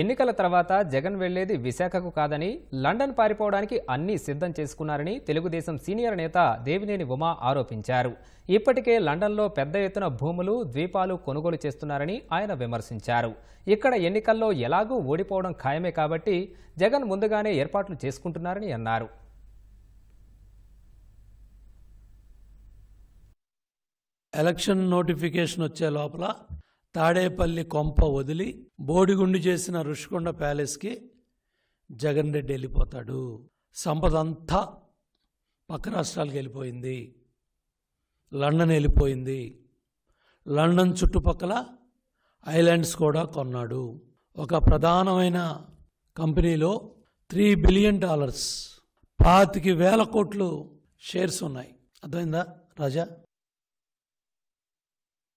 ఎన్నికల తర్వాత జగన్ వెళ్లేది విశాఖకు కాదని లండన్ పారిపోవడానికి అన్ని సిద్ధం చేసుకున్నారని తెలుగుదేశం సీనియర్ నేత దేవినేని ఉమా ఆరోపించారు ఇప్పటికే లండన్లో పెద్ద ఎత్తున భూములు ద్వీపాలు కొనుగోలు చేస్తున్నారని ఆయన విమర్శించారు ఇక్కడ ఎన్నికల్లో ఎలాగూ ఓడిపోవడం ఖాయమే కాబట్టి జగన్ ముందుగానే ఏర్పాట్లు చేసుకుంటున్నారని అన్నారు ఎలక్షన్ నోటిఫికేషన్ వచ్చే లోపల తాడేపల్లి కొంప వదిలి బోడిగుండు చేసిన ఋషికొండ ప్యాలెస్కి జగన్ రెడ్డి వెళ్ళిపోతాడు సంపద అంతా పక్క రాష్ట్రాలకు వెళ్ళిపోయింది లండన్ వెళ్ళిపోయింది లండన్ చుట్టుపక్కల ఐలాండ్స్ కూడా కొన్నాడు ఒక ప్రధానమైన కంపెనీలో త్రీ బిలియన్ డాలర్స్ పాతికి వేల కోట్లు షేర్స్ ఉన్నాయి అర్థమైందా రాజా